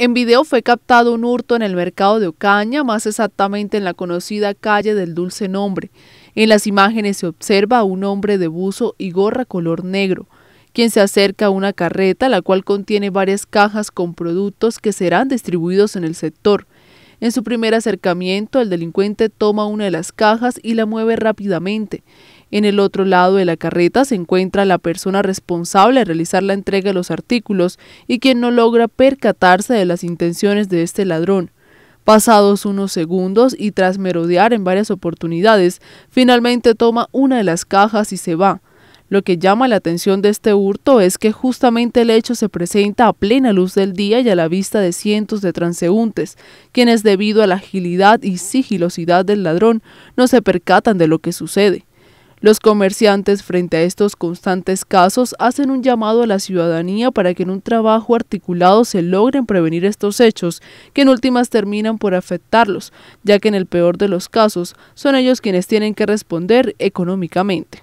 En video fue captado un hurto en el mercado de Ocaña, más exactamente en la conocida calle del Dulce Nombre. En las imágenes se observa a un hombre de buzo y gorra color negro, quien se acerca a una carreta la cual contiene varias cajas con productos que serán distribuidos en el sector. En su primer acercamiento, el delincuente toma una de las cajas y la mueve rápidamente. En el otro lado de la carreta se encuentra la persona responsable de realizar la entrega de los artículos y quien no logra percatarse de las intenciones de este ladrón. Pasados unos segundos y tras merodear en varias oportunidades, finalmente toma una de las cajas y se va. Lo que llama la atención de este hurto es que justamente el hecho se presenta a plena luz del día y a la vista de cientos de transeúntes, quienes debido a la agilidad y sigilosidad del ladrón no se percatan de lo que sucede. Los comerciantes frente a estos constantes casos hacen un llamado a la ciudadanía para que en un trabajo articulado se logren prevenir estos hechos, que en últimas terminan por afectarlos, ya que en el peor de los casos son ellos quienes tienen que responder económicamente.